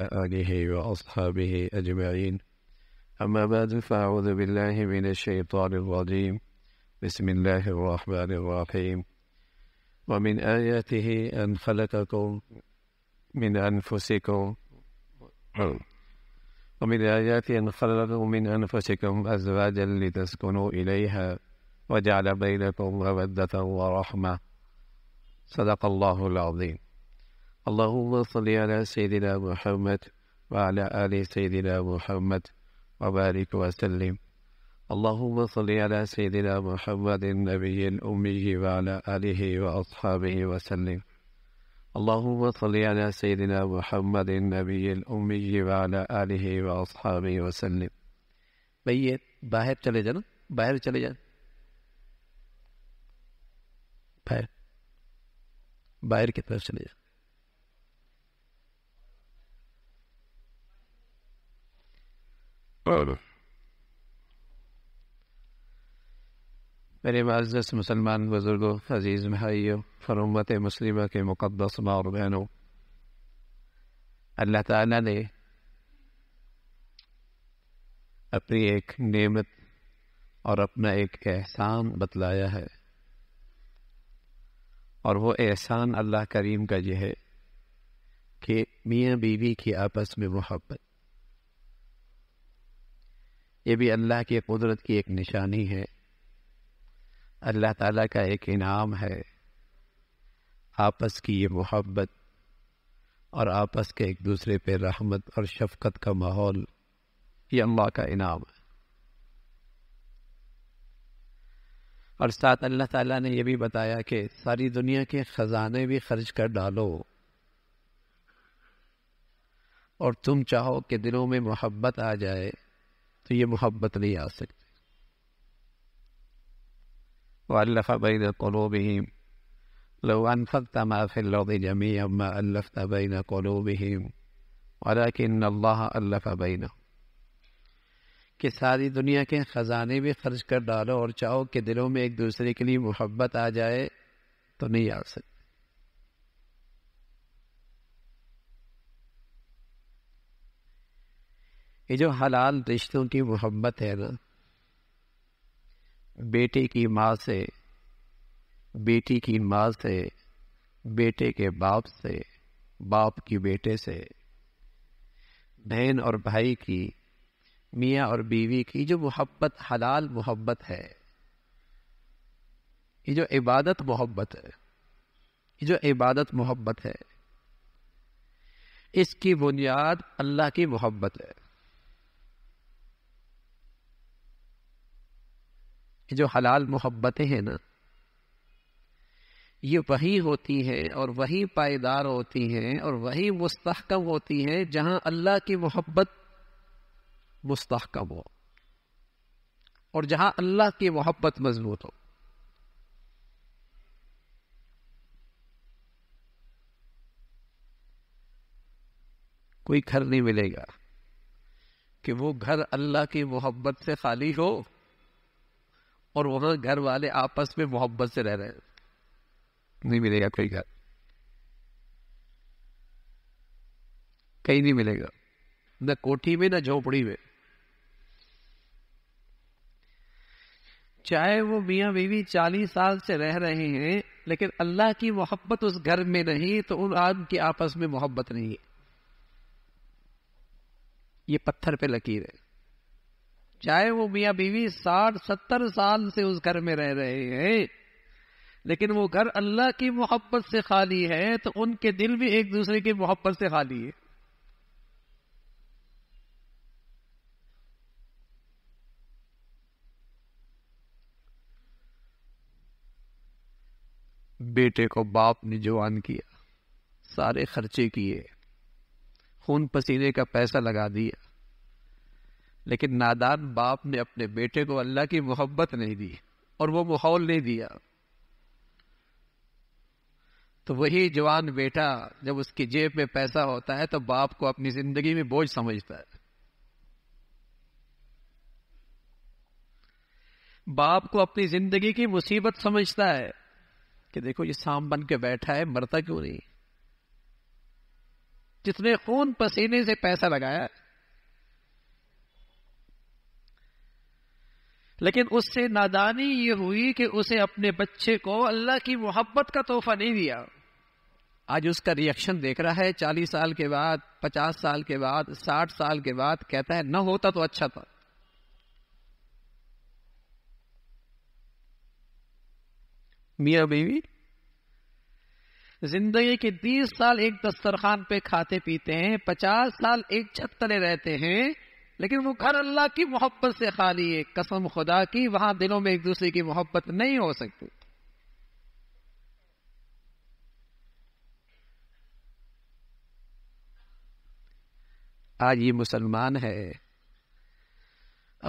آله وأصحابه أجمعين أما بعد فأعوذ بالله من الشيطان الرجيم بسم الله الرحمن الرحيم ومن آياته أن خلقكم من أنفسكم ومن آياته أن خلقكم من أنفسكم أزواجا لتسكنوا إليها وجعل بينكم مودة ورحمة صدق الله العظيم اللهم صل على سيدنا محمد وعلى آل سيدنا محمد وبارك وسلم اللهم صل على سيدنا محمد النبي الأمي وعلى آله وأصحابه وسلم اللهم صل على سيدنا محمد النبي الأمي وعلى آله وأصحابه وسلم بيت باهر चले जाना बाहर चले जाना बाहर बाहर की तरफ चले और मेरे मज़स मुसलमान बुज़ुर्गों अज़ीज़ भाइयों फरमत मुस्लिम के मुक़दस और बहनों अल्लाह ताला ने अपनी एक नेमत और अपना एक एहसान बतलाया है और वो एहसान अल्लाह करीम का यह है कि मियाँ बीवी की आपस में मोहब्बत ये भी अल्लाह की कुदरत की एक निशानी है अल्लाह ताला का एक इनाम है आपस की ये मोहब्बत और आपस के एक दूसरे पे रहमत और शफकत का माहौल ये अल्लाह का इनाम है और साथ अल्लाह ताला ने यह भी बताया कि सारी दुनिया के ख़जाने भी खर्च कर डालो और तुम चाहो कि दिलों में मोहब्बत आ जाए तो ये मोहब्बत नहीं आ सकती वल्लफ़ बैन लो जमी बैन कि सारी दुनिया के ख़जाने भी खर्च कर डालो और चाहो कि दिलों में एक दूसरे के लिए मोहब्बत आ जाए तो नहीं आ सकती ये जो हलाल रिश्तों की मोहब्बत है ना बेटे की माँ से बेटी की माँ से बेटे के बाप से बाप की बेटे से बहन और भाई की मियाँ और बीवी की जो मोहब्बत हलाल मोहब्बत है ये जो इबादत मोहब्बत है ये जो इबादत मोहब्बत है इसकी बुनियाद अल्लाह की मोहब्बत है जो हलाल मोहब्बतें हैं ना ये वही होती हैं और वही पायदार होती हैं और वही मुस्तकम होती हैं जहां अल्लाह की मोहब्बत मुस्तकम हो और जहां अल्लाह की मोहब्बत मजबूत हो कोई घर नहीं मिलेगा कि वो घर अल्लाह की मोहब्बत से खाली हो और वहां घर वाले आपस में मोहब्बत से रह रहे हैं नहीं मिलेगा कोई घर कहीं नहीं मिलेगा न कोठी में न झोपड़ी में चाहे वो मियाँ बीवी चालीस साल से रह रहे हैं लेकिन अल्लाह की मोहब्बत उस घर में नहीं तो उन आम की आपस में मोहब्बत नहीं है ये पत्थर पे लकीर है चाहे वो मियाँ बीवी साठ सत्तर साल से उस घर में रह रहे हैं लेकिन वो घर अल्लाह की मोहब्बत से खाली है तो उनके दिल भी एक दूसरे की मोहब्बत से खाली है बेटे को बाप ने जवान किया सारे खर्चे किए खून पसीने का पैसा लगा दिया लेकिन नादान बाप ने अपने बेटे को अल्लाह की मोहब्बत नहीं दी और वो माहौल नहीं दिया तो वही जवान बेटा जब उसकी जेब में पैसा होता है तो बाप को अपनी जिंदगी में बोझ समझता है बाप को अपनी जिंदगी की मुसीबत समझता है कि देखो ये साम बन के बैठा है मरता क्यों नहीं जितने खून पसीने से पैसा लगाया है लेकिन उससे नादानी ये हुई कि उसे अपने बच्चे को अल्लाह की मोहब्बत का तोहफा नहीं दिया आज उसका रिएक्शन देख रहा है चालीस साल के बाद पचास साल के बाद साठ साल के बाद कहता है न होता तो अच्छा था मिया बीवी जिंदगी के तीस साल एक दस्तरखान पे खाते पीते हैं पचास साल एक छत तले रहते हैं लेकिन वो घर अल्लाह की मोहब्बत से खाली है कसम खुदा की वहां दिलों में एक दूसरे की मोहब्बत नहीं हो सकती आज ये मुसलमान है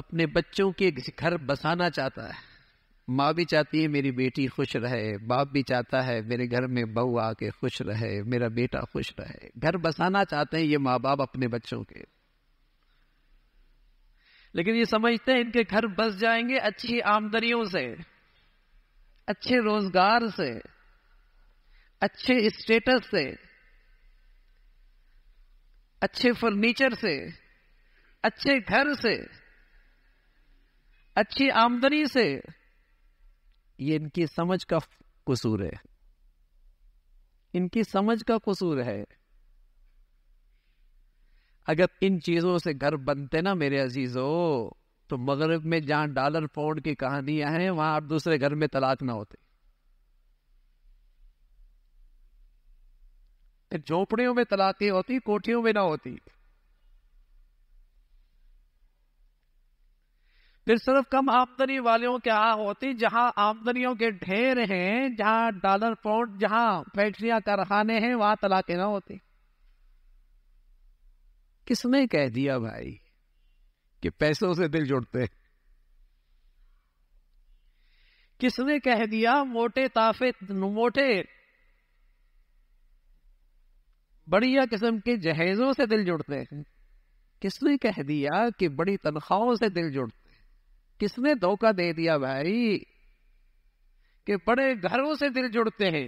अपने बच्चों के घर बसाना चाहता है माँ भी चाहती है मेरी बेटी खुश रहे बाप भी चाहता है मेरे घर में बहू आके खुश रहे मेरा बेटा खुश रहे घर बसाना चाहते हैं ये माँ बाप अपने बच्चों के लेकिन ये समझते हैं इनके घर बस जाएंगे अच्छी आमदनियों से अच्छे रोजगार से अच्छे स्टेटस से अच्छे फर्नीचर से अच्छे घर से अच्छी आमदनी से ये इनकी समझ का कसूर है इनकी समझ का कसूर है अगर इन चीज़ों से घर बनते ना मेरे हो तो मगरब में जहां डॉलर पाउंड की कहानियां हैं वहां आप दूसरे घर में तलाक ना होते झोपड़ियों में तलाकें होती कोठियों में ना होती फिर सिर्फ कम आमदनी वालों के आ होती जहां आमदनियों के ढेर हैं जहां डॉलर पाउंड जहां फैक्ट्रियां कारखाने हैं वहां तलाकें ना होती किसने कह दिया भाई कि पैसों से दिल जुड़ते किसने कह दिया मोटे ताफे मोटे बढ़िया किस्म के जहेजों से दिल जुड़ते हैं किसने कह दिया कि बड़ी तनख्वाहों से दिल जुड़ते हैं किसने धोखा दे दिया भाई कि बड़े घरों से दिल जुड़ते हैं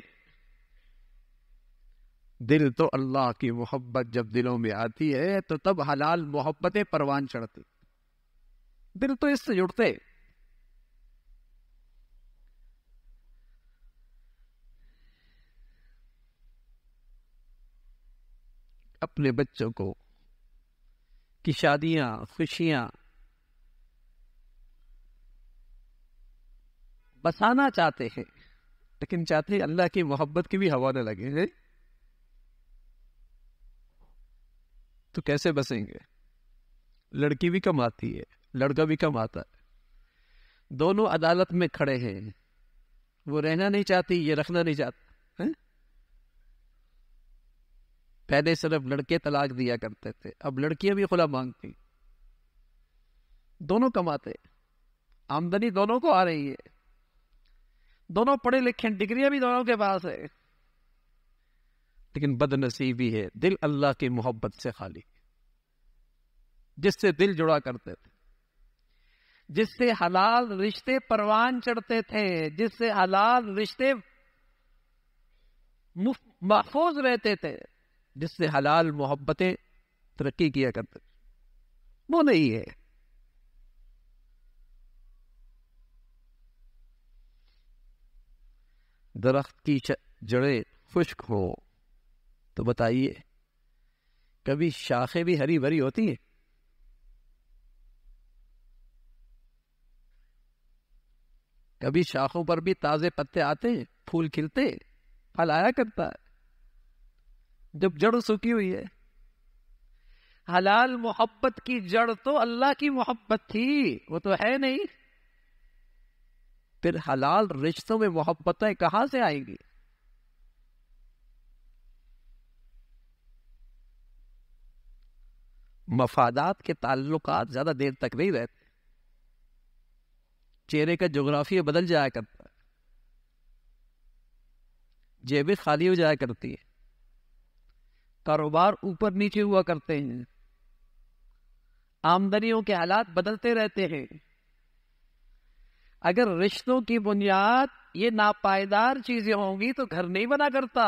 दिल तो अल्लाह की मोहब्बत जब दिलों में आती है तो तब हलाल मोहब्बतें परवान चढ़ती दिल तो इससे जुड़ते अपने बच्चों को कि शादियां खुशियां बसाना चाहते हैं लेकिन चाहते हैं अल्लाह की मोहब्बत की भी हवा न लगे हैं तो कैसे बसेंगे लड़की भी कमाती है लड़का भी कमाता है दोनों अदालत में खड़े हैं वो रहना नहीं चाहती ये रखना नहीं चाहता है पहले सिर्फ लड़के तलाक दिया करते थे अब लड़कियां भी खुला मांगती दोनों कमाते आमदनी दोनों को आ रही है दोनों पढ़े लिखे डिग्रियां भी दोनों के पास है लेकिन बदनसीबी है दिल अल्लाह की मोहब्बत से खाली जिससे दिल जुड़ा करते थे जिससे हलाल रिश्ते परवान चढ़ते थे जिससे हलाल रिश्ते महफूज रहते थे जिससे हलाल मोहब्बतें तरक्की किया करते थे वो नहीं है दरख्त की जड़ें खुश्क हों तो बताइए कभी शाखें भी हरी भरी होती हैं कभी शाखों पर भी ताजे पत्ते आते हैं फूल खिलते हैं फल आया करता है जब जड़ सूखी हुई है हलाल मोहब्बत की जड़ तो अल्लाह की मोहब्बत थी वो तो है नहीं फिर हलाल रिश्तों में मोहब्बतें कहां से आएंगी मफादात के ताल्लुक ज़्यादा देर तक नहीं रहते चेहरे का जोग्राफिया बदल जाया करता है जेबें खाली हो जाया करती है कारोबार ऊपर नीचे हुआ करते हैं आमदनियों के हालात बदलते रहते हैं अगर रिश्तों की बुनियाद ये नापायदार चीजें होंगी तो घर नहीं बना करता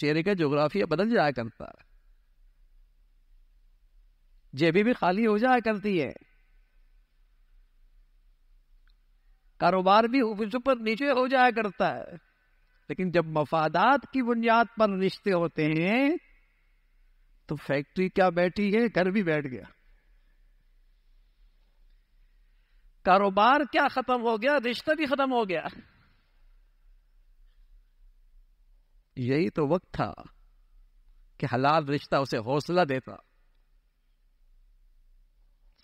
चेहरे का जोग्राफिया बदल जाया करता है जेबी भी खाली हो जाया करती है कारोबार भी ऊपर नीचे हो जाया करता है लेकिन जब मफादात की बुनियाद पर रिश्ते होते हैं तो फैक्ट्री क्या बैठी है घर भी बैठ गया कारोबार क्या खत्म हो गया रिश्ता भी खत्म हो गया यही तो वक्त था कि हलाल रिश्ता उसे हौसला देता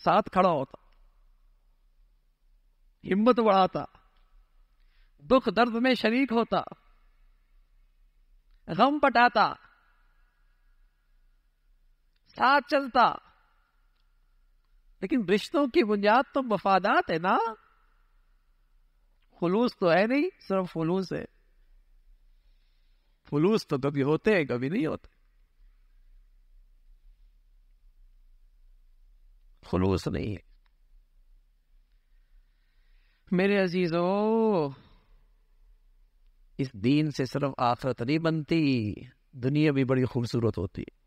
साथ खड़ा होता हिम्मत बढ़ाता दुख दर्द में शरीक होता गम पटाता साथ चलता लेकिन रिश्तों की बुनियाद तो मफादात है ना खुलूस तो है नहीं सिर्फ फलूस है फलूस तो कभी होते हैं कभी नहीं होते खलूस नहीं है मेरे अजीजो इस दीन से सिर्फ आफरत नहीं बनती दुनिया भी बड़ी खूबसूरत होती है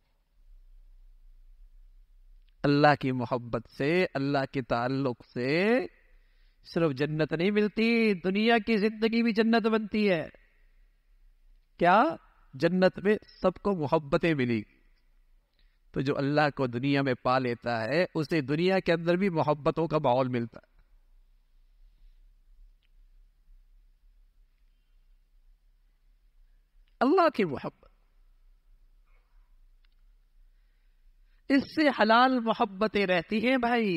अल्लाह की मोहब्बत से अल्लाह के ताल्लुक से सिर्फ जन्नत नहीं मिलती दुनिया की जिंदगी भी जन्नत बनती है क्या जन्नत में सबको मोहब्बतें मिलेगी तो जो अल्लाह को दुनिया में पा लेता है उसे दुनिया के अंदर भी मोहब्बतों का माहौल मिलता है अल्लाह की मोहब्बत इससे हलाल मोहब्बतें रहती हैं भाई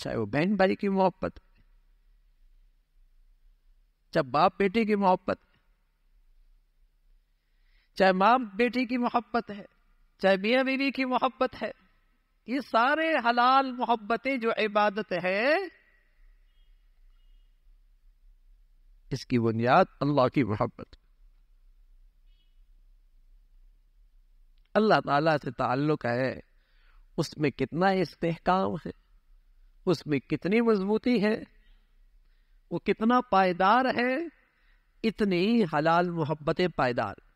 चाहे वो बहन भाई की मोहब्बत चाहे बाप बेटे की मोहब्बत चाहे माँ बेटी की मोहब्बत है चाहे मियाँ बीवी की मोहब्बत है ये सारे हलाल मोहब्बतें जो इबादत है इसकी बुनियाद अल्लाह की मोहब्बत अल्लाह ताला से ताल्लुक है उसमें कितना इस्तेकाम है उसमें कितनी मजबूती है वो कितना पायदार है इतनी हलाल मोहब्बतें पायदार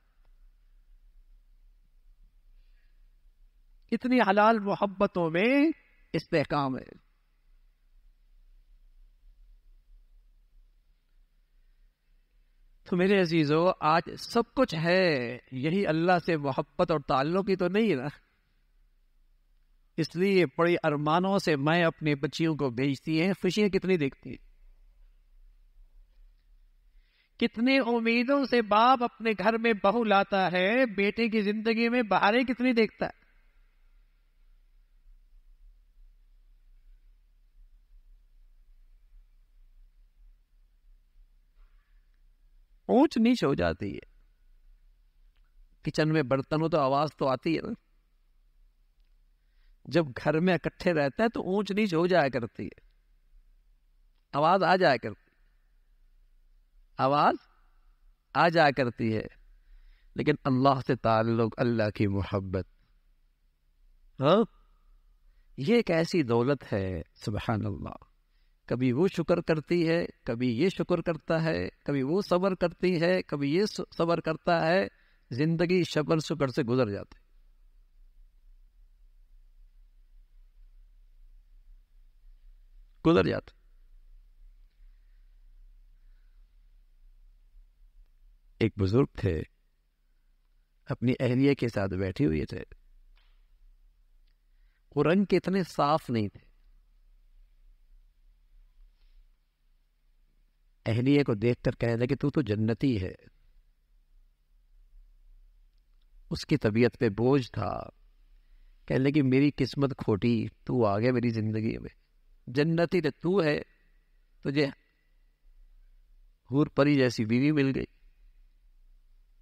इतनी हलाल मोहब्बतों में इस्तेकाम है तो मेरे अजीजो आज सब कुछ है यही अल्लाह से मोहब्बत और ताल्लुक ही तो नहीं है ना इसलिए बड़े अरमानों से मैं अपने बच्चियों को भेजती है खुशियां कितनी देखती है कितने उम्मीदों से बाप अपने घर में बहू लाता है बेटे की जिंदगी में बाहरें कितनी देखता है ऊंच नीच हो जाती है किचन में बर्तन हो तो आवाज तो आती है ना जब घर में इकट्ठे रहते हैं तो ऊंच नीच हो जाया करती है आवाज आ जाया करती आवाज आ जाया करती है लेकिन अल्लाह से ताल्लुक अल्लाह की मोहब्बत हाँ ये एक ऐसी दौलत है सुबह अल्लाह कभी वो शुक्र करती है कभी ये शुक्र करता है कभी वो सबर करती है कभी ये सबर करता है जिंदगी शबर शुक्र से गुजर जाती गुजर जाते एक बुजुर्ग थे अपनी अहलिया के साथ बैठे हुए थे वो रंग के इतने साफ नहीं थे अहलिए को देखकर कहने लगे तू तो जन्नती है उसकी तबीयत पे बोझ था कहने लगी मेरी किस्मत खोटी तू आ गया मेरी ज़िंदगी में जन्नती तो तू है तुझे हूर परी जैसी बीवी मिल गई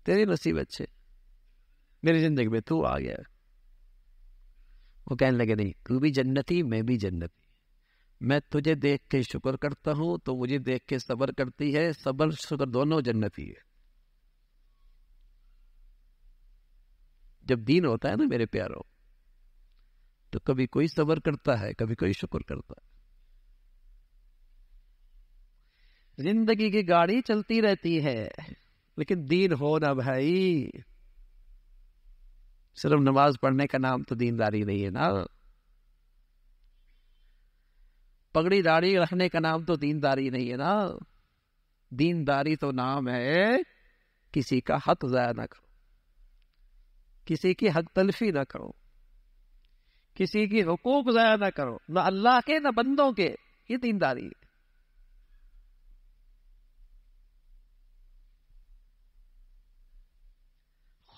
तेरे नसीब अच्छे मेरी ज़िंदगी में तू आ गया वो कहने लगे नहीं तू भी जन्नती मैं भी जन्नती मैं तुझे देख के शुक्र करता हूँ तो मुझे देख के सबर करती है सबर शुक्र दोनों जन्नती है जब दीन होता है ना मेरे प्यारों तो कभी कोई सबर करता है कभी कोई शुक्र करता है जिंदगी की गाड़ी चलती रहती है लेकिन दीन हो ना भाई सिर्फ नमाज पढ़ने का नाम तो दीनदारी नहीं है ना पगड़ी दाढ़ी रखने का नाम तो दीनदारी नहीं है ना दीनदारी तो नाम है किसी का हक ज़ाया ना करो किसी की हक तलफी ना करो किसी की हकूक ज़ाया ना करो ना अल्लाह के ना बंदों के ये दीनदारी है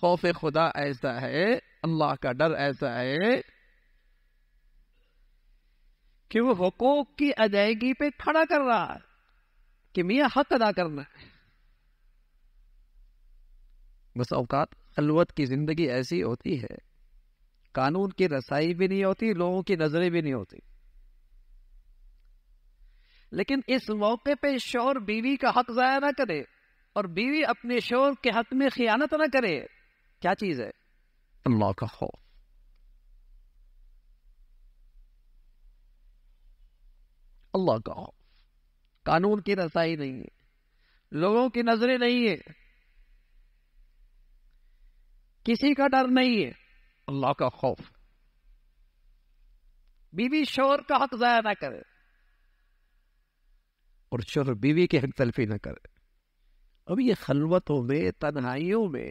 खौफ खुदा ऐसा है अल्लाह का डर ऐसा है कि वो हकूक की अदायगी पे खड़ा कर रहा है कि मियाँ हक अदा करना है बस अवकात खलवत की जिंदगी ऐसी होती है कानून की रसाई भी नहीं होती लोगों की नजरें भी नहीं होती लेकिन इस मौके पे शोर बीवी का हक जाया ना करे और बीवी अपने शोर के हक में खियानत ना करे क्या चीज है अल्लाह का खौफ अल्लाह हो कानून की रसाई नहीं है लोगों की नजरें नहीं है किसी का डर नहीं है अल्लाह का खौफ बीवी शोर का हक जाया ना करे और शोर बीवी की हक तलफी ना करे अब ये खलवतों में तन्हाइयों में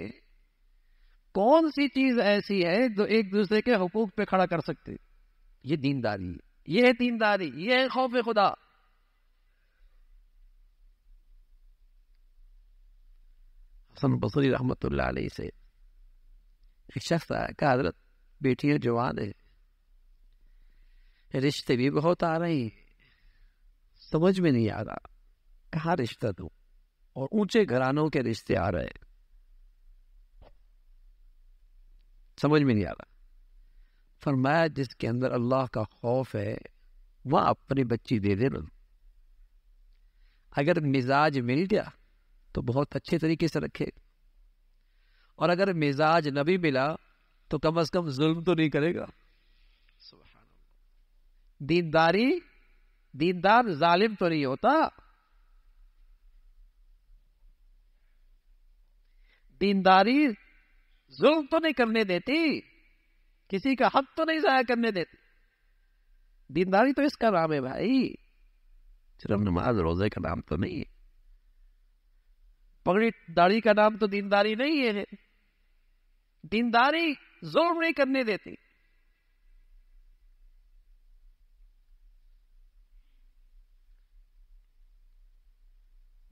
कौन सी चीज ऐसी है जो एक दूसरे के हकूक पे खड़ा कर सकते ये दीनदारी है ये है दीनदारी ये है खौफ खुदा हसन बसरी रहमत से एक शख्स आया का हजरत बेटियां जवान है रिश्ते भी बहुत आ रहे हैं समझ में नहीं आ रहा कहाँ रिश्ता दो और ऊंचे घरानों के रिश्ते आ रहे समझ में नहीं आ रहा फरमाया जिसके अंदर अल्लाह का खौफ है वह अपनी बच्ची दे दे अगर मिजाज मिल गया तो बहुत अच्छे तरीके से रखे और अगर मिजाज न भी मिला तो कम अज कम जुल्म तो नहीं करेगा दीनदारी दीनदार जालिम तो नहीं होता दीनदारी जुल्म तो नहीं करने देती किसी का हक तो नहीं जाया करने देते दीनदारी तो इसका नाम है भाई सिर्फ नमाज रोजे का नाम तो नहीं है पगड़ी दाढ़ी का नाम तो दीनदारी नहीं है दीनदारी जोर नहीं करने देती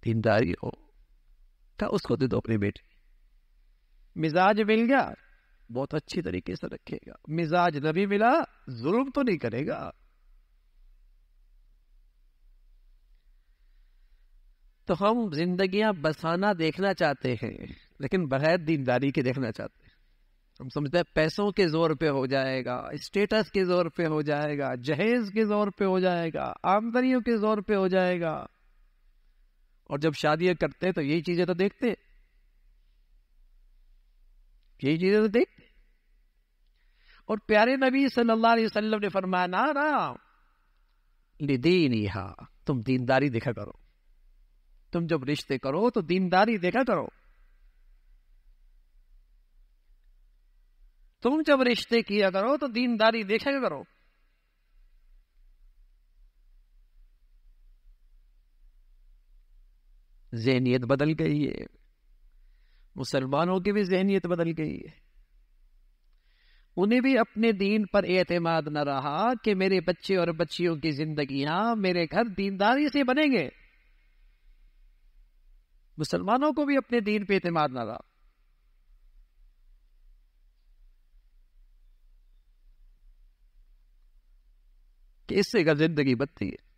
दीनदारी हो क्या उसको दे दो अपने बेटे मिजाज मिल गया बहुत अच्छी तरीके से रखेगा मिजाज नबी मिला जुल्म तो नहीं करेगा तो हम जिंदगियां बसाना देखना चाहते हैं लेकिन बगैर दीनदारी के देखना चाहते हैं हम समझते हैं पैसों के जोर पे हो जाएगा स्टेटस के जोर पे हो जाएगा जहेज के जोर पे हो जाएगा आमदनियों के जोर पे हो जाएगा और जब शादियां करते हैं तो यही चीजें तो देखते यही चीजें तो देखते और प्यारे नबी सल्लल्लाहु अलैहि वसल्लम ने फरमाया ना दीन हा तुम दीनदारी देखा करो तुम जब रिश्ते करो तो दीनदारी देखा करो तुम जब रिश्ते किया करो तो दीनदारी देखा करो जहनीत बदल गई है मुसलमानों की भी जहनीत बदल गई है उन्हें भी अपने दीन पर एतमाद न रहा कि मेरे बच्चे और बच्चियों की जिंदगियां मेरे घर दीनदारी से बनेंगे मुसलमानों को भी अपने दीन पे एतमाद न रहा कि इससे घर जिंदगी बदती है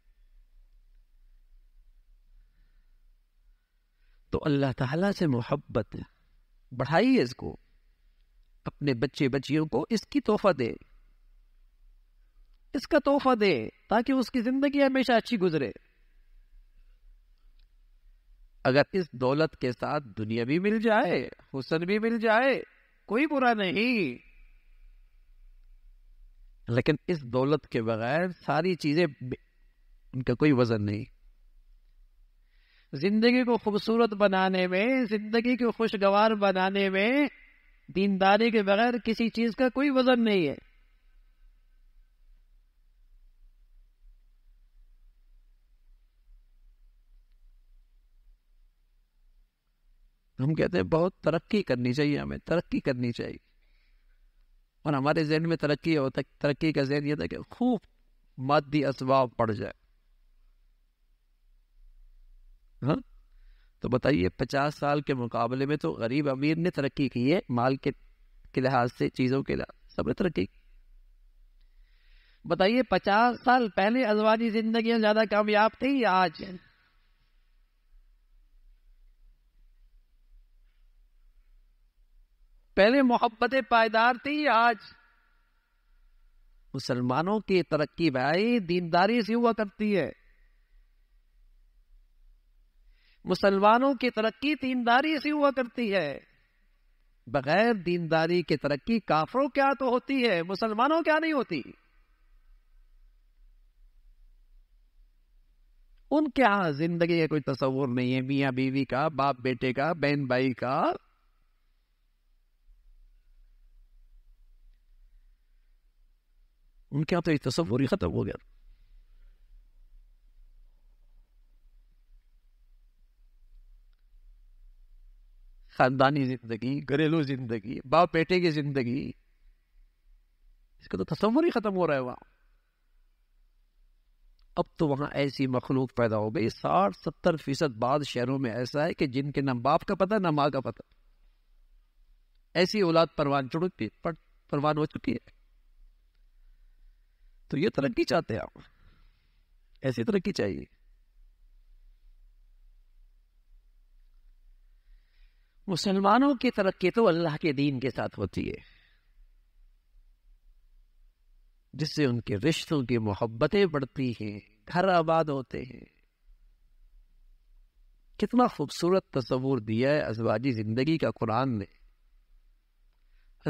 तो अल्लाह ताला से मोहब्बत है इसको अपने बच्चे बच्चियों को इसकी तोहफा दे इसका तोहफा दे ताकि उसकी जिंदगी हमेशा अच्छी गुजरे अगर इस दौलत के साथ दुनिया भी मिल जाए हुसन भी मिल जाए कोई बुरा नहीं लेकिन इस दौलत के बगैर सारी चीजें उनका कोई वजन नहीं जिंदगी को खूबसूरत बनाने में जिंदगी को खुशगवार बनाने में दीनदारी के बगैर किसी चीज का कोई वजन नहीं है हम कहते हैं बहुत तरक्की करनी चाहिए हमें तरक्की करनी चाहिए और हमारे जहन में तरक्की होता तरक्की का जहन यह था कि खूब मादी असवाब पड़ जाए हाँ तो बताइए पचास साल के मुकाबले में तो गरीब अमीर ने तरक्की की है माल के के लिहाज से चीज़ों के लिहाज सब ने तरक्की बताइए पचास साल पहले अजवाजी जिंदगी ज़्यादा कामयाब थी या आज है पहले मोहब्बतें पायदार थी आज मुसलमानों की तरक्की भाई दीनदारी से हुआ करती है मुसलमानों की तरक्की दीनदारी से हुआ करती है बगैर दीनदारी की तरक्की काफरों क्या तो होती है मुसलमानों क्या नहीं होती उनके यहां जिंदगी का कोई तस्वुर नहीं है मिया बीवी का बाप बेटे का बहन भाई का उनके यहां तो ये तस्वुर ही खत्म हो गया ख़ानदानी ज़िंदगी घरेलू ज़िंदगी बाप बेटे की ज़िंदगी इसका तो तस्वर ही ख़त्म हो रहा है वहाँ अब तो वहाँ ऐसी मखलूक पैदा हो गई साठ सत्तर फीसद बाद शहरों में ऐसा है कि जिनके ना बाप का पता ना माँ का पता ऐसी औलाद परवान चुड़ती परवान हो चुकी है तो ये तरक्की चाहते हैं आप ऐसी तरक्की चाहिए मुसलमानों की तरक्की तो अल्लाह के दीन के साथ होती है जिससे उनके रिश्तों की मोहब्बतें बढ़ती हैं घर आबाद होते हैं कितना खूबसूरत तस्वूर दिया है अजवाजी जिंदगी का कुरान ने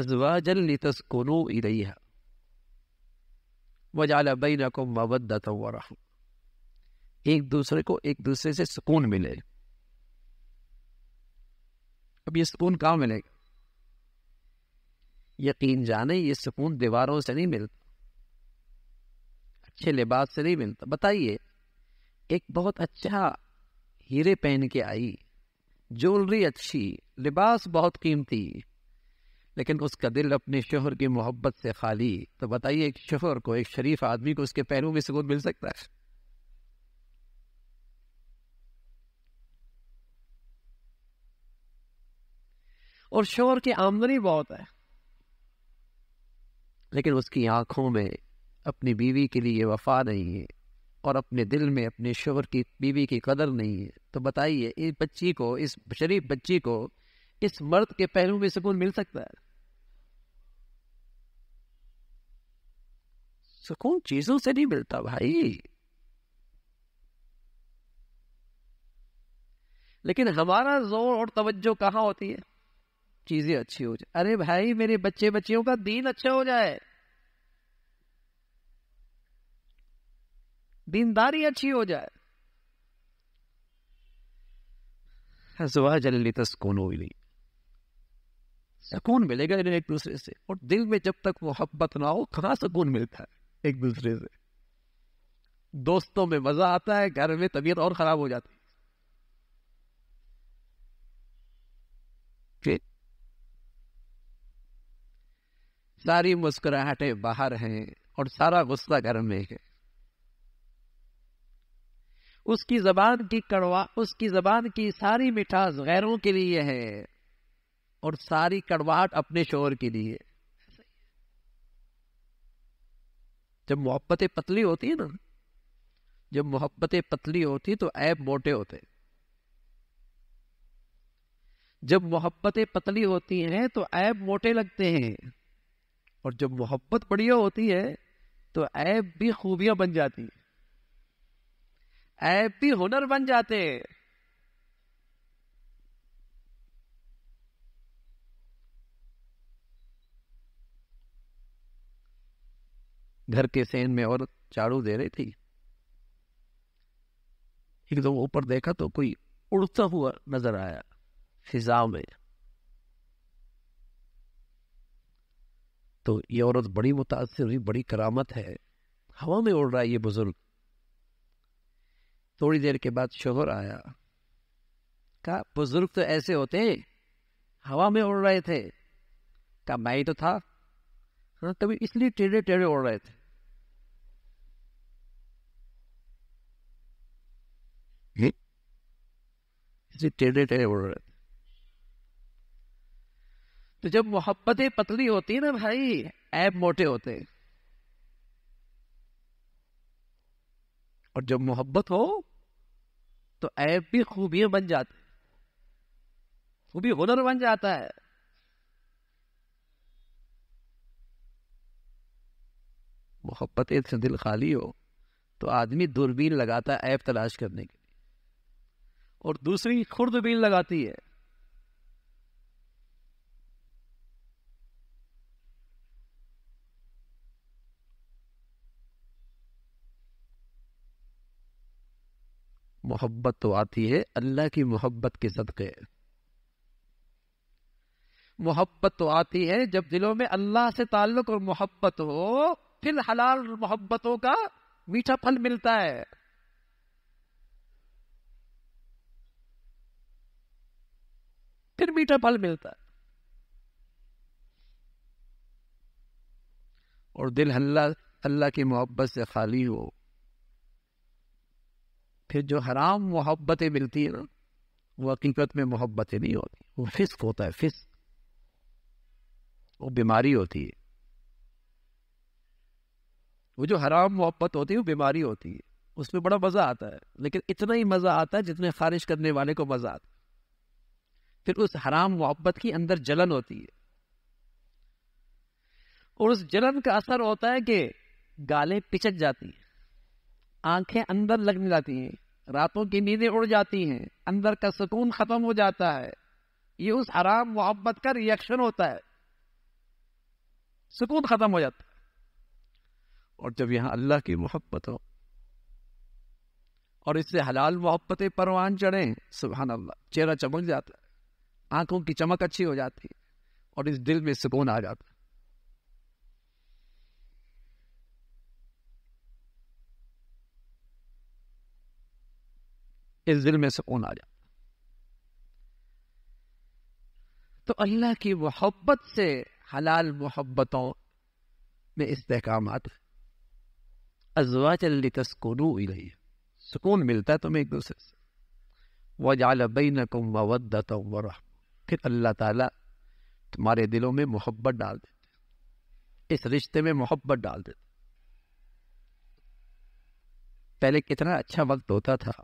अजवाजल तस्कुनो इदैहा वजाल एक दूसरे को एक दूसरे से सुकून मिले अब ये सुकून कहाँ मिलेगा यकीन जाने ये सुकून दीवारों से नहीं मिलता अच्छे लिबास से नहीं मिलता बताइए एक बहुत अच्छा हीरे पहन के आई ज्वेलरी अच्छी लिबास बहुत कीमती लेकिन उसका दिल अपने शोहर की मोहब्बत से खाली तो बताइए एक शोहर को एक शरीफ आदमी को उसके पैरों में सुकून मिल सकता है और शोर की आमदनी बहुत है लेकिन उसकी आंखों में अपनी बीवी के लिए वफा नहीं है और अपने दिल में अपने शोर की बीवी की कदर नहीं है तो बताइए इस बच्ची को इस शरीफ बच्ची को इस मर्द के पहलू में सुकून मिल सकता है सुकून चीजों से नहीं मिलता भाई लेकिन हमारा जोर और तवज्जो कहाँ होती है चीजें अच्छी हो जाए अरे भाई मेरे बच्चे बच्चियों का दिन अच्छा हो जाए दीनदारी अच्छी हो जाए हसवा जल्दी हो गई सुकून मिलेगा इन्हें एक दूसरे से और दिल में जब तक मोहब्बत ना हो कहाँ सुकून मिलता है एक दूसरे से दोस्तों में मजा आता है घर में तबीयत और खराब हो जाती है सारी मुस्कुराहटें बाहर हैं और सारा गुस्सा घर में है उसकी जबान की कड़वा उसकी जबान की सारी मिठास गैरों के लिए है और सारी कड़वाहट अपने शोर के लिए जब मोहब्बतें पतली होती है ना जब मोहब्बतें पतली होती तो ऐप मोटे होते जब मोहब्बतें पतली होती हैं तो ऐप तो मोटे लगते हैं और जब मोहब्बत बढ़िया होती है तो ऐप भी खूबियां बन जाती है ऐप भी हुनर बन जाते हैं घर के सेन में औरत चारू दे रही थी एकदम ऊपर देखा तो कोई उड़ता हुआ नजर आया फिजा में तो ये औरत बड़ी मुतासर हुई बड़ी करामत है हवा में उड़ रहा है ये बुज़ुर्ग थोड़ी देर के बाद शोहर आया कहा बुज़ुर्ग तो ऐसे होते हवा में उड़ रहे थे कहा मैं ही तो था हाँ कभी इसलिए टेढ़े टेढ़े उड़ रहे थे इसलिए टेढ़े टेढ़े उड़ रहे थे तो जब मोहब्बतें पतली होती है ना भाई ऐब मोटे होते हैं और जब मोहब्बत हो तो ऐब भी खूबियां बन जाती खूबी हुनर बन जाता है मोहब्बत से दिल खाली हो तो आदमी दूरबीन लगाता है ऐप तलाश करने के लिए और दूसरी खुर्दबीन लगाती है मोहब्बत तो आती है अल्लाह की मोहब्बत के सदक़े मोहब्बत तो आती है जब दिलों में अल्लाह से ताल्लुक और मोहब्बत हो फिर हलाल मोहब्बतों का मीठा फल मिलता है फिर मीठा फल मिलता है और दिल अल्लाह अल्लाह की मोहब्बत से खाली हो फिर जो हराम मोहब्बतें मिलती है ना वो हकीकत में मोहब्बतें नहीं होती वो फिस्क होता है फिस्क वो बीमारी होती है वो जो हराम मोहब्बत होती है वो बीमारी होती है उसमें बड़ा मज़ा आता है लेकिन इतना ही मज़ा आता है जितने खारिज करने वाले को मज़ा आता है फिर उस हराम मोहब्बत की अंदर जलन होती है और उस जलन का असर होता है कि गालें पिचक जाती हैं आंखें अंदर लगने जाती हैं रातों की नींदें उड़ जाती हैं अंदर का सुकून ख़त्म हो जाता है ये उस आराम मोहब्बत का रिएक्शन होता है सुकून ख़त्म हो जाता है और जब यहाँ अल्लाह की मोहब्बत हो और इससे हलाल मोहब्बतें परवान चढ़े सुबहान अल्लाह चेहरा चमक जाता है आंखों की चमक अच्छी हो जाती है और इस दिल में सुकून आ जाता है इस दिल में सुकून आ जाता तो अल्लाह की मोहब्बत से हलाल मोहब्बतों में इस्तेकाम आता है अजवा चल ही रही सुकून मिलता है तुम्हें एक दूसरे से वह जाल बिन तुम वदत फिर अल्लाह ताला तुम्हारे दिलों में मोहब्बत डाल देते इस रिश्ते में मोहब्बत डाल देते पहले कितना अच्छा वक्त होता था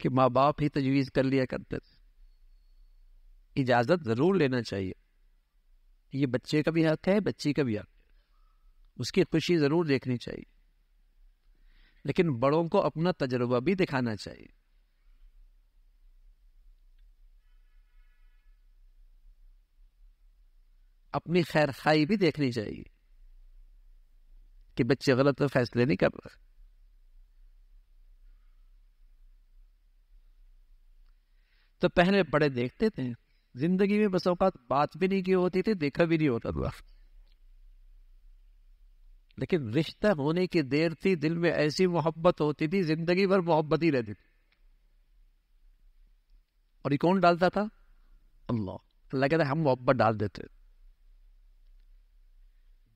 कि माँ बाप ही तजवीज़ कर लिया करते थे इजाज़त ज़रूर लेना चाहिए ये बच्चे का भी हक है बच्ची का भी हक है उसकी खुशी ज़रूर देखनी चाहिए लेकिन बड़ों को अपना तजर्बा भी दिखाना चाहिए अपनी खैर खाई भी देखनी चाहिए कि बच्चे गलत फैसले नहीं कर रहे तो पहले बड़े देखते थे जिंदगी में बस औकात बात भी नहीं की होती थी देखा भी नहीं होता था लेकिन रिश्ता होने की देर थी दिल में ऐसी मोहब्बत होती थी जिंदगी भर मोहब्बत ही रहती थी और ये कौन डालता था अल्लाह अल्लाह तो कहता हम मोहब्बत डाल देते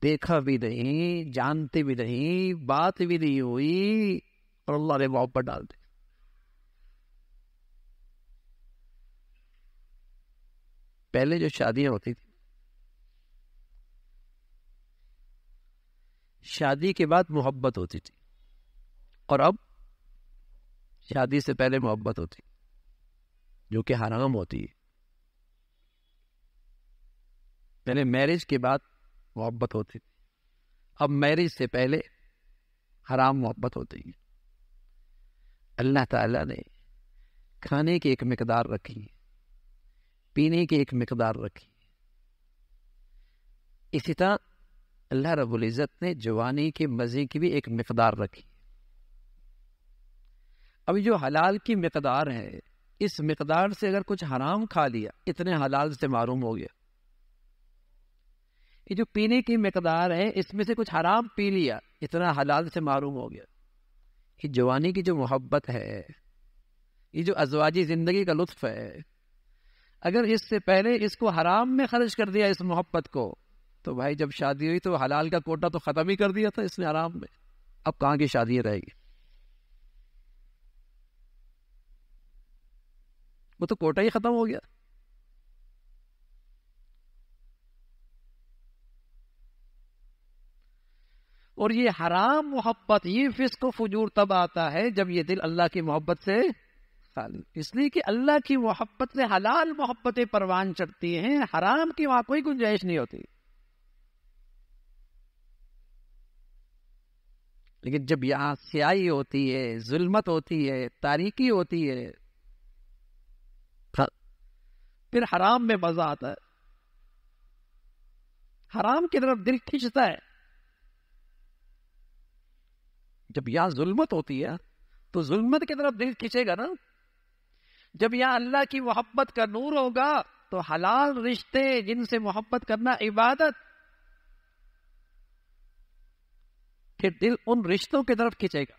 देखा भी नहीं जानते भी नहीं बात भी नहीं हुई और अल्लाह ने मोहब्बत डाल दी पहले जो शादियां होती थी शादी के बाद मोहब्बत होती थी और अब शादी से पहले मोहब्बत होती जो कि हराम होती है पहले मैरिज के बाद मोहब्बत होती थी अब मैरिज से पहले हराम मोहब्बत होती है अल्लाह ताला ने खाने की एक मकदार रखी है पीने की एक मकदार रखी इसी तरह अल्लाह रबुल्ज़त ने जवानी के मज़े की भी एक मकदार रखी अब जो हलाल की मकदार है इस मकदार से अगर कुछ हराम खा लिया इतने हलाल से मारूम हो गया ये जो पीने की मकदार है इसमें से कुछ हराम पी लिया इतना हलाल से मारूम हो गया ये जवानी की जो मोहब्बत है ये जो अजवाजी ज़िंदगी का लुत्फ़ है अगर इससे पहले इसको हराम में खर्च कर दिया इस मोहब्बत को तो भाई जब शादी हुई तो हलाल का कोटा तो ख़त्म ही कर दिया था इसने आराम में अब कहाँ की शादियाँ रहेगी वो तो कोटा ही ख़त्म हो गया और ये हराम मोहब्बत ये फिस्क फजूर तब आता है जब ये दिल अल्लाह की मोहब्बत से खाली इसलिए कि अल्लाह की मोहब्बत से हलाल मोहब्बतें परवान चढ़ती हैं हराम की वहां कोई गुंजाइश नहीं होती लेकिन जब यहां स्याही होती है जुल्मत होती है तारीकी होती है फिर हराम में मजा आता है हराम की तरफ दिल खींचता है जब यहां जुल्मत होती है तो जुल्मत की तरफ दिल खींचेगा ना जब यहाँ अल्लाह की मोहब्बत का नूर होगा तो हलाल रिश्ते जिनसे मोहब्बत करना इबादत फिर दिल उन रिश्तों की तरफ खिंचेगा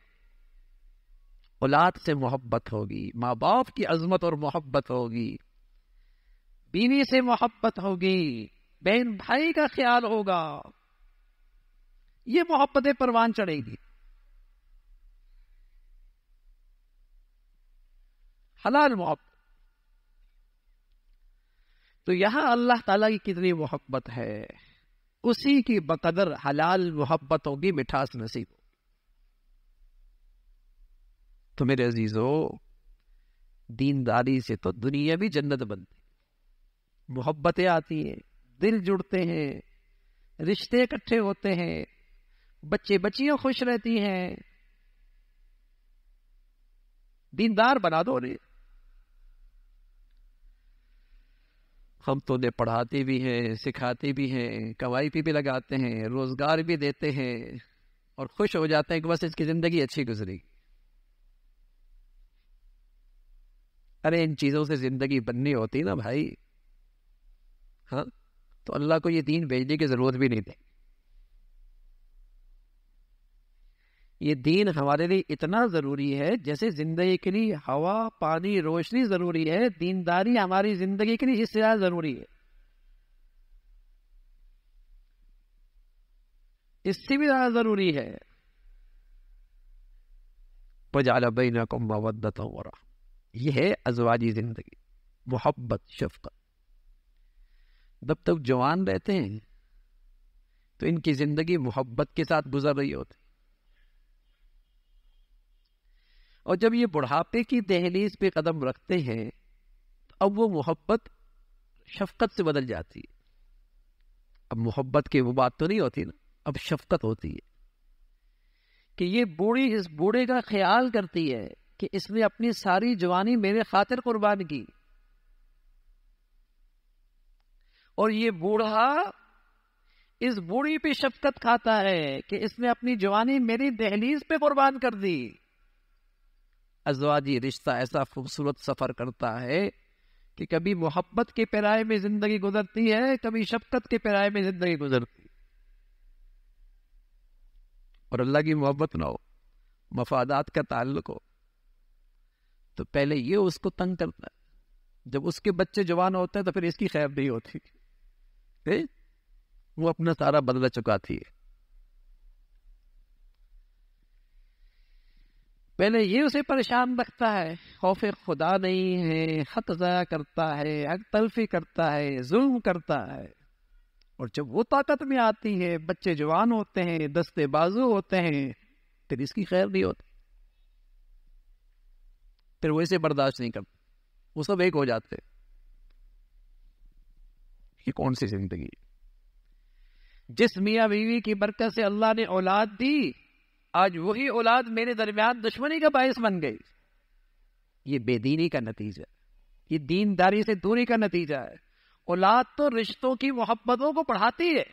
औलाद से मोहब्बत होगी माँ बाप की अजमत और मोहब्बत होगी बीवी से मोहब्बत होगी बहन भाई का ख्याल होगा ये मोहब्बतें परवान चढ़ेगी हलाल मोहब्बत तो यहां अल्लाह ताला की कितनी मोहब्बत है उसी की बकदर हलाल मोहब्बत होगी मिठास नसीब तो मेरे अजीजो दीनदारी से तो दुनिया भी जन्नत बनती मोहब्बतें आती हैं दिल जुड़ते हैं रिश्ते इकट्ठे होते हैं बच्चे बच्चियां खुश रहती हैं दीनदार बना दो उन्हें हम तो उन्हें पढ़ाते भी हैं सिखाते भी हैं कवाई भी लगाते हैं रोज़गार भी देते हैं और खुश हो जाते हैं कि बस इसकी ज़िंदगी अच्छी गुजरी अरे इन चीज़ों से ज़िंदगी बननी होती ना भाई हाँ तो अल्लाह को ये दीन भेजने की ज़रूरत भी नहीं थी ये दीन हमारे लिए इतना ज़रूरी है जैसे ज़िंदगी के लिए हवा पानी रोशनी ज़रूरी है दीनदारी हमारी ज़िंदगी के लिए इससे ज़्यादा ज़रूरी है इससे भी ज़्यादा ज़रूरी है पजाला बीना को मवदत वरा यह है अजवाजी ज़िंदगी मोहब्बत शफकत जब तक जवान रहते हैं तो इनकी ज़िंदगी मोहब्बत के साथ गुजर रही होती और जब ये बुढ़ापे की दहलीज पे कदम रखते हैं तो अब वो मोहब्बत शफकत से बदल जाती है अब मोहब्बत की वो बात तो नहीं होती ना अब शफकत होती है कि ये बूढ़ी इस बूढ़े का ख्याल करती है कि इसने अपनी सारी जवानी मेरे खातिर कुर्बान की और ये बूढ़ा इस बूढ़ी पे शफकत खाता है कि इसने अपनी जवानी मेरी दहलीज पे कुर्बान कर दी अजवाजी रिश्ता ऐसा खूबसूरत सफ़र करता है कि कभी मोहब्बत के पैराए में ज़िंदगी गुजरती है कभी शफकत के पैराए में ज़िंदगी गुजरती और अल्लाह की मोहब्बत ना हो मफादात का ताल्लुक हो तो पहले ये उसको तंग करता है जब उसके बच्चे जवान होते हैं तो फिर इसकी खैर नहीं होती वो अपना सारा बदला चुका थी पहले ये उसे परेशान रखता है खौफ खुदा नहीं है हत करता है हक तलफी करता है जुल्म करता है और जब वो ताकत में आती है बच्चे जवान होते हैं दस्ते बाजू होते हैं फिर इसकी खैर नहीं होती फिर वो इसे बर्दाश्त नहीं करते वो सब एक हो जाते ये कौन सी जिंदगी जिस मियाँ बीवी की बरकत से अल्लाह ने औलाद दी आज वही औलाद मेरे दरमियान दुश्मनी का बायस बन गई ये बेदीनी का नतीजा ये दीनदारी से दूरी का नतीजा है औलाद तो रिश्तों की मोहब्बतों को पढ़ाती है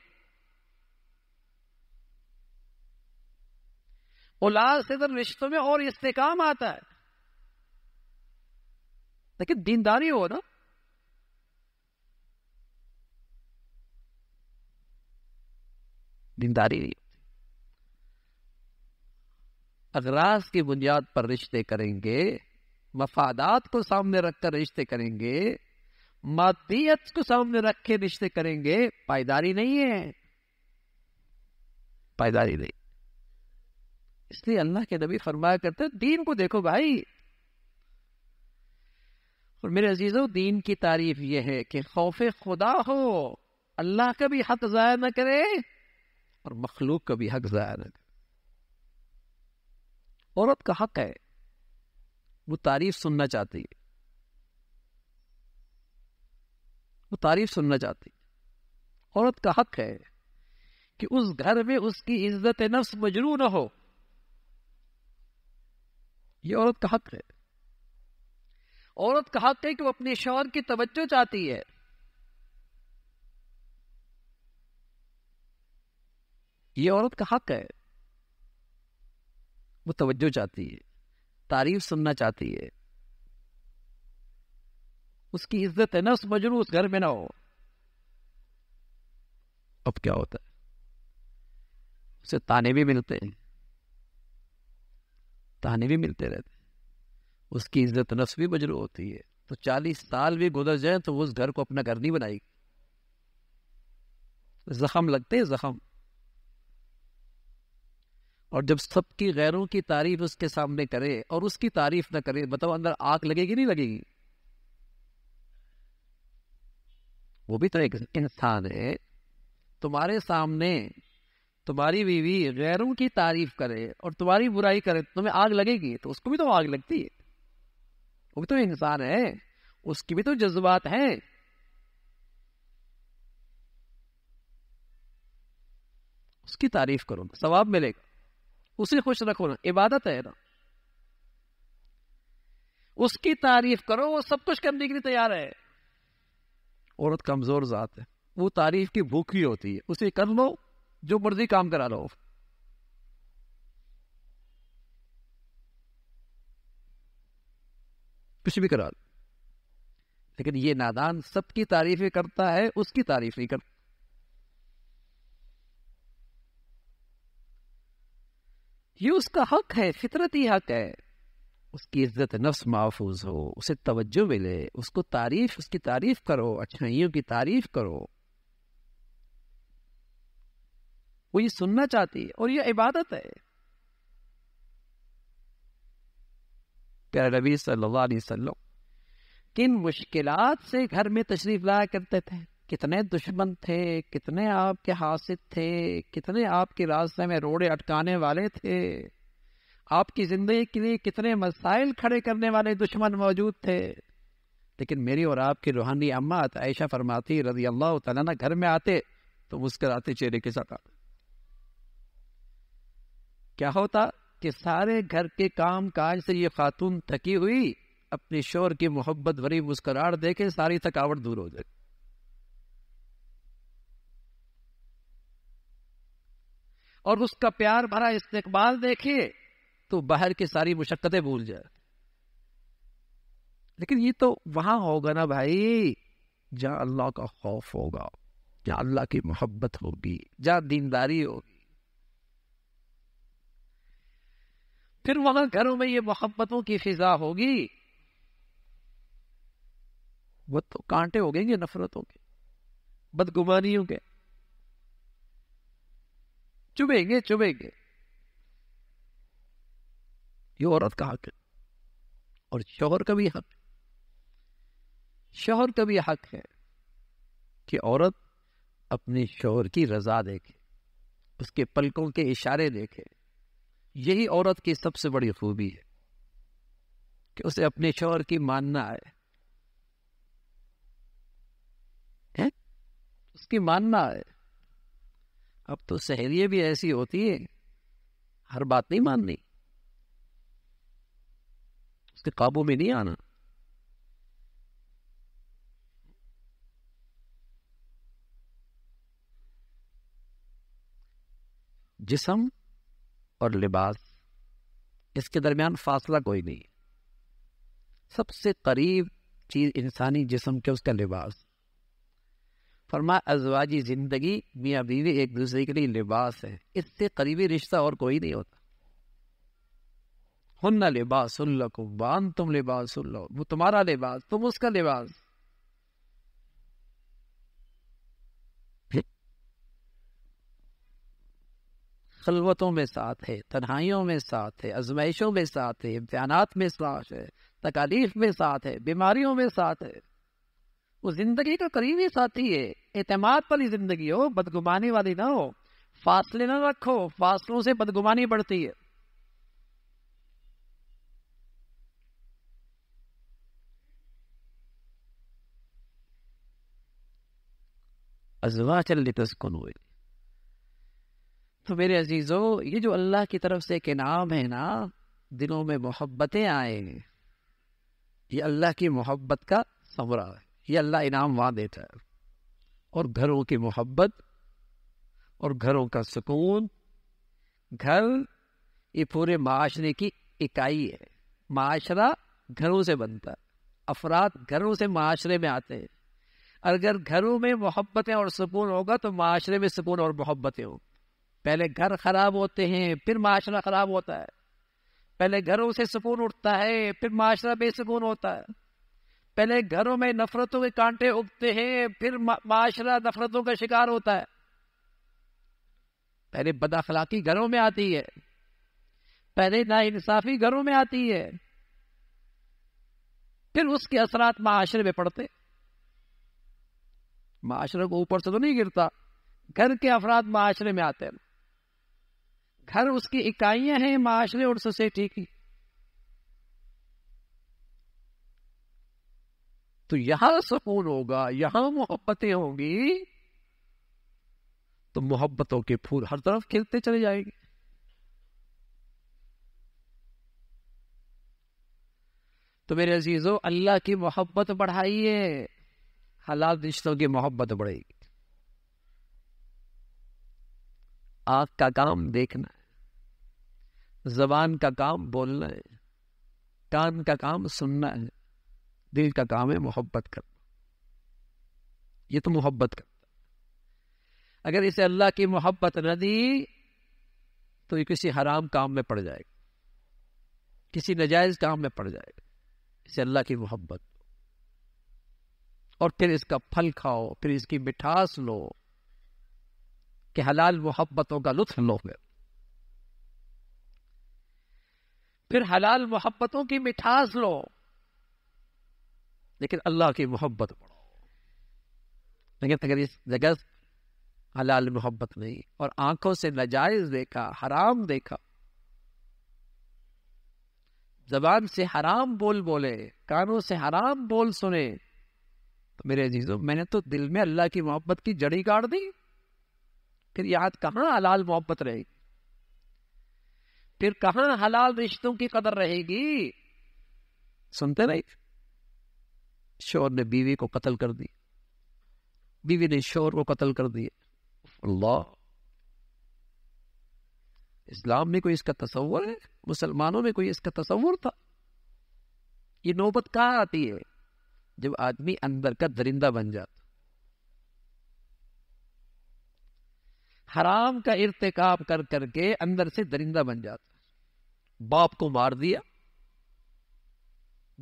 औलाद से तो रिश्तों में और इस्तेकाम आता है लेकिन दीनदारी हो ना दीनदारी नहीं अगराज की बुनियाद पर रिश्ते करेंगे मफादात को सामने रखकर रिश्ते करेंगे मादियत को सामने रख के रिश्ते करेंगे पायदारी नहीं है पायदारी नहीं इसलिए अल्लाह के नबी फरमाया करते दीन को देखो भाई और मेरे अजीजों दीन की तारीफ यह है कि खौफ खुदा हो अल्लाह का भी हक जाया ना करे और मखलूक का भी हक जाया ना करे औरत का हक है वो तारीफ सुनना चाहती है वो तारीफ सुनना चाहती है औरत का हक है कि उस घर में उसकी इज्जत नफ्स मजरू ना हो ये औरत का हक है औरत का हक है कि वो अपने शौहर की तवज्जो चाहती है ये औरत का हक है वो तवज्जो चाहती है तारीफ सुनना चाहती है उसकी इज्जत है ना उस मजरू उस घर में ना हो अब क्या होता है उसे ताने भी मिलते हैं ताने भी मिलते रहते उसकी इज्जत नस भी मजरू होती है तो चालीस साल भी गुजर जाए तो उस घर को अपना घर नहीं बनाएगी जख्म लगते हैं जख्म और जब सबकी गैरों की तारीफ उसके सामने करे और उसकी तारीफ ना करे बताओ अंदर आग लगेगी नहीं लगेगी वो भी तो एक इंसान है तुम्हारे सामने तुम्हारी बीवी गैरों की तारीफ करे और तुम्हारी बुराई करे तुम्हें आग लगेगी तो उसको भी तो आग लगती है वो भी तो इंसान है उसकी भी तो जज्बात है उसकी तारीफ करो सवाब मिलेगा उसे खुश रखो ना इबादत है ना उसकी तारीफ करो वो सब कुछ करने के लिए तैयार है औरत कमजोर जात है वो तारीफ की भूख ही होती है उसे कर लो जो मर्जी काम करा लो कुछ भी करा लो लेकिन ये नादान सबकी तारीफ करता है उसकी तारीफ नहीं करता ये उसका हक है फितरती हक है उसकी इज्जत नफ्स महफूज हो उसे तवज्जो मिले उसको तारीफ उसकी तारीफ करो अच्छाइयों की तारीफ करो वो ये सुनना चाहती है और ये इबादत है प्यारे नबी सल्लल्लाहु अलैहि वसल्लम किन मुश्किलात से घर में तशरीफ लाया करते थे कितने दुश्मन थे कितने आपके हासिद थे कितने आपके रास्ते में रोड़े अटकाने वाले थे आपकी ज़िंदगी के लिए कितने मसाइल खड़े करने वाले दुश्मन मौजूद थे लेकिन मेरी और आपकी रूहानी अम्मा आयशा फरमाती रजी अल्लाह तला घर में आते तो मुस्कराते चेहरे के साथ आते क्या होता कि सारे घर के काम काज से ये खातून थकी हुई अपने शोर की मोहब्बत भरी मुस्कराहट देखे सारी थकावट दूर हो जाए और उसका प्यार भरा इस्तेकबाल देखे तो बाहर की सारी मुशक्कतें भूल जाए लेकिन ये तो वहां होगा ना भाई जहां अल्लाह का खौफ होगा जहां अल्लाह की मोहब्बत होगी जहां दीनदारी होगी फिर वहां घरों में ये मोहब्बतों की फिजा होगी वो तो कांटे हो गएंगे नफरतों के बदगुमानियों के चुभेंगे चुभेंगे ये औरत का हक है और शोहर का भी हक शोहर का भी हक है कि औरत अपने शोहर की रजा देखे उसके पलकों के इशारे देखे यही औरत की सबसे बड़ी खूबी है कि उसे अपने शोहर की मानना आए है? उसकी मानना आए अब तो सहेलियाँ भी ऐसी होती है हर बात नहीं माननी उसके काबू में नहीं आना जिसम और लिबास इसके दरमियान फासला कोई नहीं सबसे करीब चीज़ इंसानी जिसम के उसका लिबास फरमा अजवाजी ज़िंदगी मियाँ बीवी एक दूसरे के लिए लिबास है इससे करीबी रिश्ता और कोई नहीं होता हन्ना लिबास को बान तुम लिबास लो वो तुम्हारा लिबास तुम उसका लिबास खलवतों में साथ है तन्हाइयों में साथ है आजमाइशों में साथ है इम्तहानात में साथ है तकालीफ में साथ है बीमारियों में साथ है वो जिंदगी का करीबी साथी है एतमाद वाली ज़िंदगी हो बदगुमानी वाली ना हो फासले ना रखो फासलों से बदगुमानी बढ़ती है अजवा चल तस्कुन तो मेरे अजीजो ये जो अल्लाह की तरफ से एक इनाम है ना दिलों में मोहब्बतें आए ये अल्लाह की मोहब्बत का समरा है ये अल्लाह इनाम वहां देता है और घरों की मोहब्बत और घरों का सुकून घर ये पूरे माशरे की इकाई है माशरा घरों से बनता है अफराद घरों से माशरे में आते हैं अगर घरों में मोहब्बतें और सुकून होगा तो माशरे में सुकून और मोहब्बतें हो पहले घर खराब होते हैं फिर माशरा खराब होता है पहले घरों से सुकून उठता है फिर माशरा बेसकून होता है पहले घरों में नफरतों के कांटे उगते हैं फिर माशरा नफरतों का शिकार होता है पहले बदाखलाकी घरों में आती है पहले नाइंसाफी घरों में आती है फिर उसके असरात माशरे में पड़ते माशरे को ऊपर से तो नहीं गिरता घर के अफराद माशरे में आते हैं घर उसकी इकाइयां हैं माशरे और सोसाइटी की तो यहां सुकून होगा यहां मोहब्बतें होंगी तो मोहब्बतों के फूल हर तरफ खिलते चले जाएंगे तो मेरे अजीजों अल्लाह की मोहब्बत बढ़ाइए हालात रिश्तों की मोहब्बत बढ़ेगी आंख का काम देखना है जबान का काम बोलना है कान का काम सुनना है दिल का काम है मोहब्बत करना ये तो मोहब्बत करता अगर इसे अल्लाह की मोहब्बत न दी तो ये किसी हराम काम में पड़ जाएगा किसी नजायज काम में पड़ जाएगा इसे अल्लाह की मोहब्बत और फिर इसका फल खाओ फिर इसकी मिठास लो कि हलाल मोहब्बतों का लुत्फ लो फिर फिर हलाल मोहब्बतों की मिठास लो लेकिन अल्लाह की मोहब्बत बढ़ाओ लेकिन अगर इस जगह हलाल मोहब्बत नहीं और आंखों से नजायज देखा हराम देखा जबान से हराम बोल बोले कानों से हराम बोल सुने तो मेरे अजीजों मैंने तो दिल में अल्लाह की मोहब्बत की जड़ी गाड़ दी फिर याद कहाँ हलाल मोहब्बत रहेगी फिर कहाँ हलाल रिश्तों की कदर रहेगी सुनते नहीं शोर ने बीवी को कत्ल कर दिया बीवी ने शोर को कत्ल कर दिया अल्लाह इस्लाम में कोई इसका तस्वर है मुसलमानों में कोई इसका तस्वर था ये नौबत कहाँ आती है जब आदमी अंदर का दरिंदा बन जाता हराम का इरतकाब कर करके अंदर से दरिंदा बन जाता बाप को मार दिया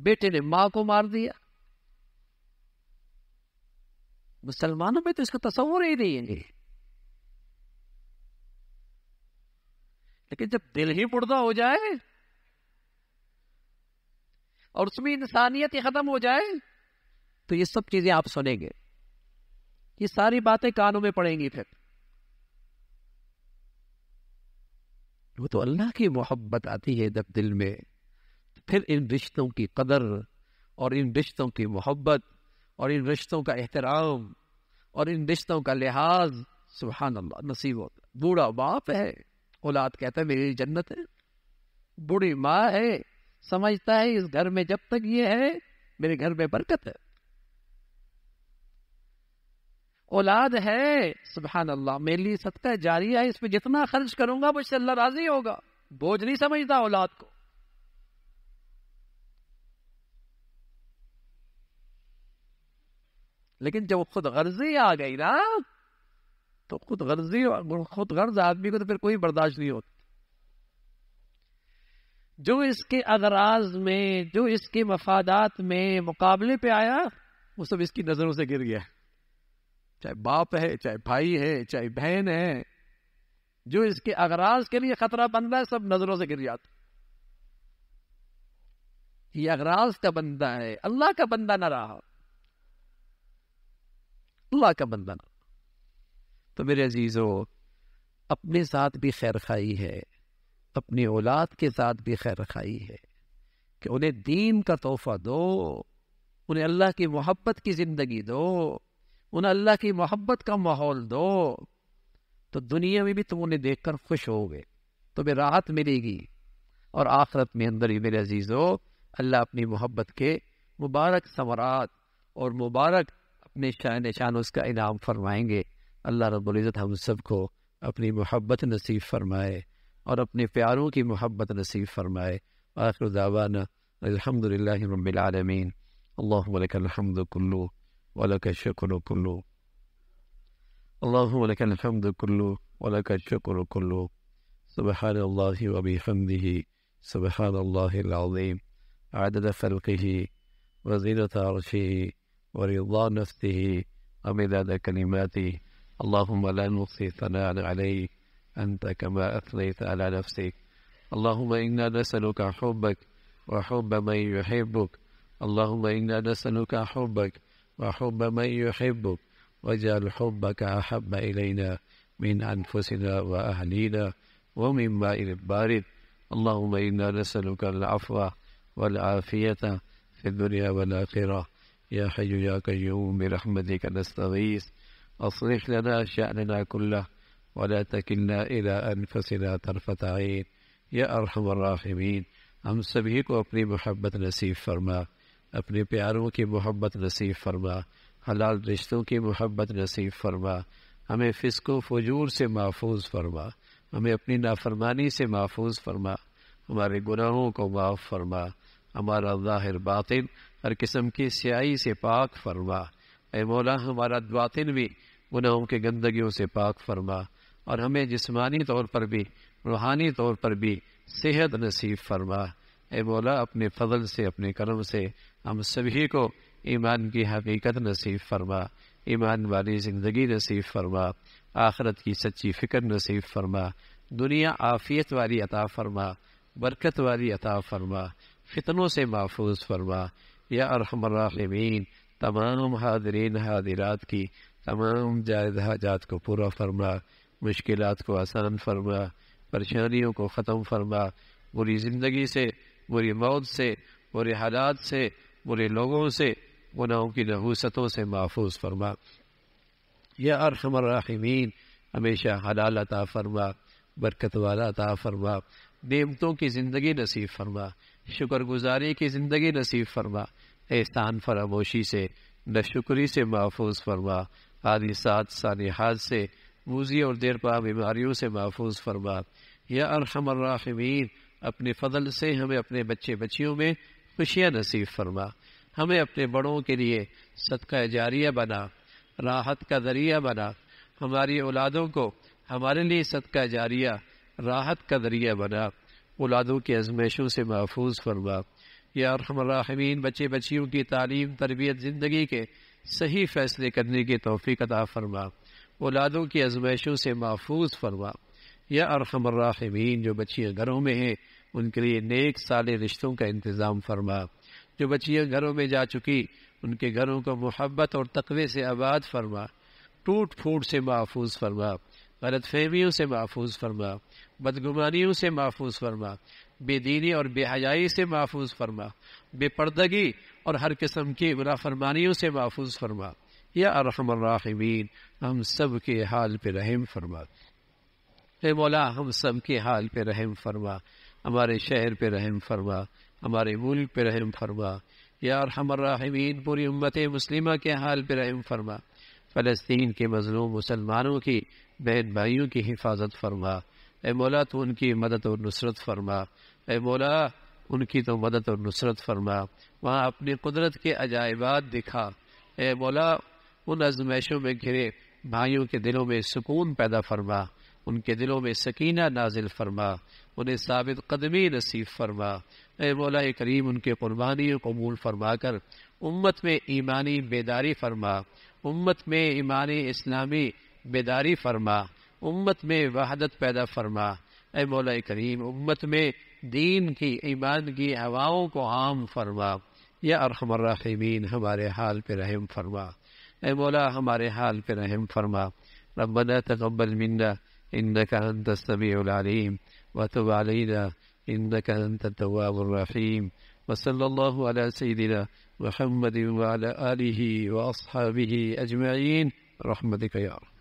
बेटे ने माँ को मार दिया मुसलमानों में तो इसका तस्वर ही नहीं है लेकिन जब दिल ही मुर्दा हो जाए और उसमें इंसानियत ही खत्म हो जाए तो ये सब चीजें आप सुनेंगे ये सारी बातें कानों में पड़ेंगी फिर वो तो अल्लाह की मोहब्बत आती है जब दिल में तो फिर इन रिश्तों की कदर और इन रिश्तों की मोहब्बत और इन रिश्तों का एहतराम और इन रिश्तों का लिहाज सुबहान अल्लाह नसीब होता है बूढ़ा बाप है औलाद कहता है मेरी जन्नत है बूढ़ी माँ है समझता है इस घर में जब तक ये है मेरे घर में बरकत है औलाद है सुबहान अल्लाह मेरे लिए सदका जारी है इसमें जितना खर्च करूंगा मुझसे अल्लाह राजी होगा बोझ नहीं समझता औलाद को लेकिन जब खुद गर्जी आ गई ना तो खुद गर्जी खुद गर्ज आदमी को तो फिर कोई बर्दाश्त नहीं होती जो इसके अगराज में जो इसके मफादात में मुकाबले पे आया वो सब इसकी नजरों से गिर गया चाहे बाप है चाहे भाई है चाहे बहन है जो इसके अगराज के लिए खतरा बन रहा है सब नजरों से गिर जाता ये अगराज का बंदा है अल्लाह का बंदा ना रहा अल्लाह का बंदा तो मेरे अजीज़ो अपने साथ भी खैर खाई है अपनी औलाद के साथ भी खैर खाई है कि उन्हें दीन का तोहफा दो उन्हें अल्लाह की मोहब्बत की ज़िंदगी दो उन्हें अल्लाह की मोहब्बत का माहौल दो तो दुनिया में भी तुम उन्हें देख कर खुश हो गए तुम्हें राहत मिलेगी और आखरत में अंदर ही मेरे अजीज़ो अल्लाह अपनी मोहब्बत के मुबारक समरात और मुबारक अपने शान निशान उसका इनाम फरमाएंगे अल्लाह रब्ज़त हम सबको अपनी मोहब्बत नसीब फरमाए और अपने प्यारों की मोहब्बत नसीब फरमाए आखिर दावाना अलहमदिल्ला रबालमीन अल्लाहमदुल्लू वलक शक्र कुल्लू الحمد كله ولك الشكر كله سبحان الله वबी हमदी الله العظيم आदल خلقه وزينة عرشه ورضا نفسه ومداد كلماته اللهم لا نوصي ثناء عليك أنت كما أثنيت على نفسك اللهم إنا نسألك حبك وحب من يحبك اللهم إنا نسألك حبك وحب من يحبك واجعل حبك أحب إلينا من أنفسنا وأهلينا ومن ماء بارد اللهم إنا نسألك العفو والعافية في الدنيا والآخرة يا حي يا قيوم برحمتك نستغيث أصلح لنا شأننا كله ولا تكلنا إلى أنفسنا طرفة عين يا أرحم الراحمين ہم سبھی کو اپنی محبت نصیب فرما اپنے پیاروں کی محبت نصیب فرما حلال رشتوں کی محبت نصیب فرما ہمیں فسق و فجور سے محفوظ فرما ہمیں اپنی نافرمانی سے محفوظ فرما ہمارے گناہوں کو معاف فرما ہمارا ظاہر باطن हर किस्म की स्याही से पाक फरमा ए मौला हमारा दवातिन भी गुनाहों की गंदगियों से पाक फरमा और हमें जिस्मानी तौर पर भी रूहानी तौर पर भी सेहत नसीब फरमा ए मौला अपने फजल से अपने करम से हम सभी को ईमान की हकीकत नसीब फरमा ईमान वाली ज़िंदगी नसीब फरमा आखरत की सच्ची फ़िक्र नसीब फरमा दुनिया आफियत वाली अता फरमा बरकत वाली अता फरमा फितनों से महफूज फरमा या अरहमरमीन तमाम हाजरीन हाजिरत की तमाम जायद हाजात को पूरा फरमा मुश्किल को आसान फरमा परेशानियों को ख़त्म फरमा बुरी ज़िंदगी से बुरी मौत से बुरे हालात से बुरे लोगों से गुनाहों की नहूसतों से महफूज फरमा यह अरहमरमीन हमेशा हलाल अता फरमा बरकत वाला अता फरमा नेमतों की ज़िंदगी नसीब फरमा शुक्रगुजारी की ज़िंदगी नसीब फरमा एहसान फरामोशी से नशुक्री से महफूज फरमा आदि सात सानहाज से मूजी और देरपा बीमारियों से महफूज फरमा या अरहमर्राहमीन अपने फजल से हमें अपने बच्चे बच्चियों में खुशियाँ नसीब फरमा हमें अपने बड़ों के लिए सदका जारिया बना राहत का जरिया बना हमारी औलादों को हमारे लिए सदका जारिया राहत का जरिया बना औलादों की आजमाइशों से महफूज फरमा यारहमरहमीन बच्चे बच्चियों की तालीम तरबियत ज़िंदगी के सही फ़ैसले करने की तोफ़ी अदा फरमा औलादों की आजमाइशों से महफूज फरमा या अरहमरहमीन जो बच्चियाँ घरों में हैं उनके लिए नेक साले रिश्तों का इंतज़ाम फरमा जो बच्चियाँ घरों में जा चुकी उनके घरों को मोहब्बत और तकवे से आबाद फरमा टूट फूट से महफूज फरमा गलत फहमियों से महफूज फरमा बदगुमानियों से महफूज फरमा बेदीनी और बेहयाई से महफूज फरमा बेपर्दगी और हर किस्म की फरमानियों से महफूज फरमा या अरहमर्राहमीन हम सब के हाल पे रहम फरमा हे मौला हम सब के हाल पे रहम फरमा हमारे शहर पे रहम फरमा हमारे मुल्क पे रहम फरमा या अरहमर्राहमीन पूरी उम्मत मुस्लिमा के हाल पे रहम फरमा फ़लस्तीन के मजलूम मुसलमानों की बहन भाइयों की हिफाजत फरमा ए मौला तो उनकी मदद और नुसरत फरमा ए बोला उनकी तो मदद और नुसरत फरमा वहाँ अपनी कुदरत के अजायबात दिखा ए बोला उन आजमाइशों में घिरे भाइयों के दिलों में सुकून पैदा फरमा उनके दिलों में सकीना नाजिल फरमा उन्हें साबित कदमी नसीब फरमा ए मौला करीम उनके कुर्बानी कबूल फरमा कर उम्मत में ईमानी बेदारी फरमा उम्मत में ईमानी इस्लामी बेदारी फरमा उम्मत में वहादत पैदा फरमा ए मौला करीम उम्मत में دین کی عبادگی ہواؤں کو عام فرما یا ارحم الراحمین ہمارے حال پہ رحم فرما اے مولا ہمارے حال پہ رحم فرما ربنا تقبل منا انك انت السميع العليم وتب علينا انك انت التواب الرحيم وصلى الله على سيدنا محمد وعلى اله واصحابه اجمعين رحمتك يا رب